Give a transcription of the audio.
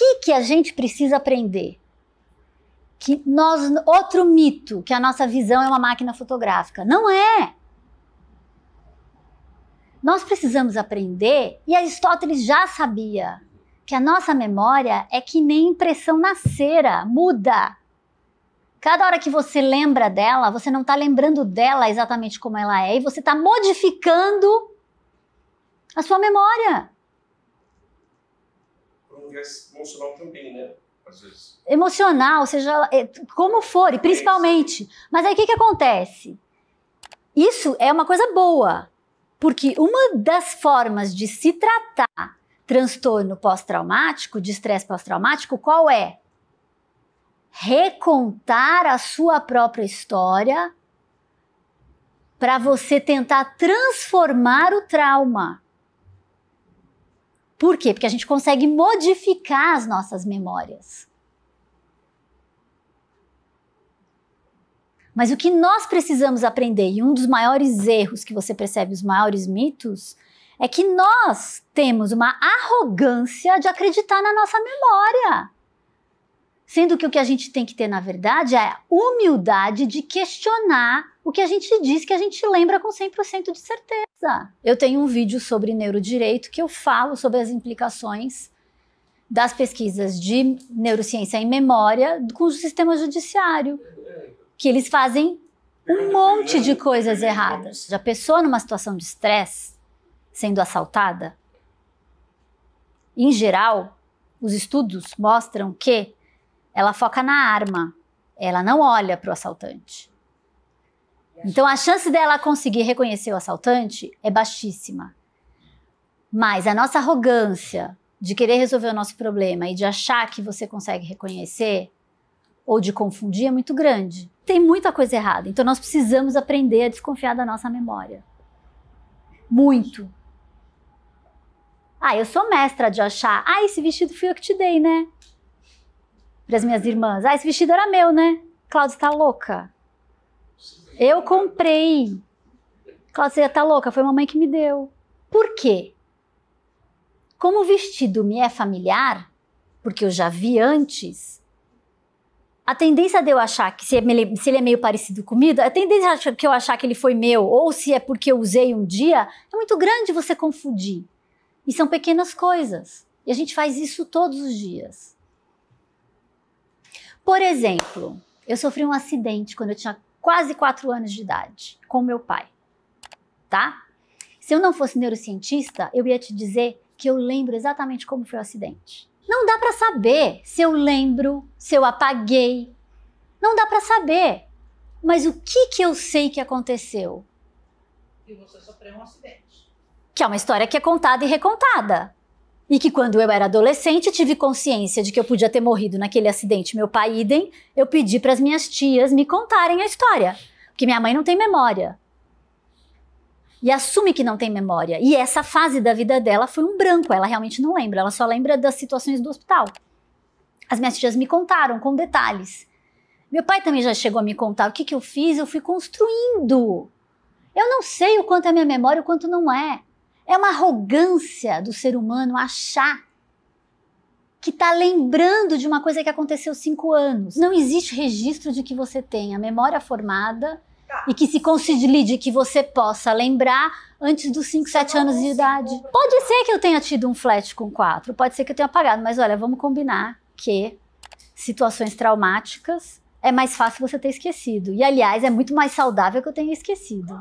que, que a gente precisa aprender? Que nós, outro mito, que a nossa visão é uma máquina fotográfica. Não é! Nós precisamos aprender, e Aristóteles já sabia, que a nossa memória é que nem impressão na cera, muda. Cada hora que você lembra dela, você não está lembrando dela exatamente como ela é, e você está modificando a sua memória viés emocional também, né? Às vezes. Emocional, seja é, como for, e principalmente. Mas aí o que, que acontece? Isso é uma coisa boa, porque uma das formas de se tratar transtorno pós-traumático, de estresse pós-traumático, qual é? Recontar a sua própria história para você tentar transformar o trauma. Por quê? Porque a gente consegue modificar as nossas memórias. Mas o que nós precisamos aprender, e um dos maiores erros que você percebe, os maiores mitos, é que nós temos uma arrogância de acreditar na nossa memória. Sendo que o que a gente tem que ter, na verdade, é a humildade de questionar o que a gente diz que a gente lembra com 100% de certeza. Eu tenho um vídeo sobre neurodireito que eu falo sobre as implicações das pesquisas de neurociência em memória com o sistema judiciário, que eles fazem um monte de coisas erradas. Já pessoa numa situação de estresse, sendo assaltada? Em geral, os estudos mostram que ela foca na arma, ela não olha para o assaltante. Então a chance dela conseguir reconhecer o assaltante é baixíssima. Mas a nossa arrogância de querer resolver o nosso problema e de achar que você consegue reconhecer ou de confundir é muito grande. Tem muita coisa errada. Então nós precisamos aprender a desconfiar da nossa memória. Muito. Ah, eu sou mestra de achar. Ah, esse vestido fui eu que te dei, né? Para as minhas irmãs. Ah, esse vestido era meu, né? Cláudia está louca. Eu comprei. Cláudia, tá louca? Foi a mamãe que me deu. Por quê? Como o vestido me é familiar, porque eu já vi antes, a tendência de eu achar que se é ele, é meio parecido comigo, a tendência que eu achar que ele foi meu, ou se é porque eu usei um dia, é muito grande você confundir. E são pequenas coisas. E a gente faz isso todos os dias. Por exemplo, eu sofri um acidente quando eu tinha quase quatro anos de idade, com meu pai, tá? Se eu não fosse neurocientista, eu ia te dizer que eu lembro exatamente como foi o acidente. Não dá para saber se eu lembro, se eu apaguei. Não dá para saber. Mas o que que eu sei que aconteceu? Que você sofreu um acidente. Que é uma história que é contada e recontada. E que quando eu era adolescente tive consciência de que eu podia ter morrido naquele acidente meu pai idem, eu pedi para as minhas tias me contarem a história, porque minha mãe não tem memória. E assume que não tem memória. E essa fase da vida dela foi um branco, ela realmente não lembra, ela só lembra das situações do hospital. As minhas tias me contaram com detalhes. Meu pai também já chegou a me contar o que, que eu fiz, eu fui construindo. Eu não sei o quanto é minha memória, o quanto não é. É uma arrogância do ser humano achar que está lembrando de uma coisa que aconteceu cinco anos. Não existe registro de que você tenha memória formada tá. e que se considere que você possa lembrar antes dos 5, 7 anos é de idade. Pode ser que eu tenha tido um flat com quatro, pode ser que eu tenha apagado, mas olha, vamos combinar que situações traumáticas é mais fácil você ter esquecido. E aliás, é muito mais saudável que eu tenha esquecido.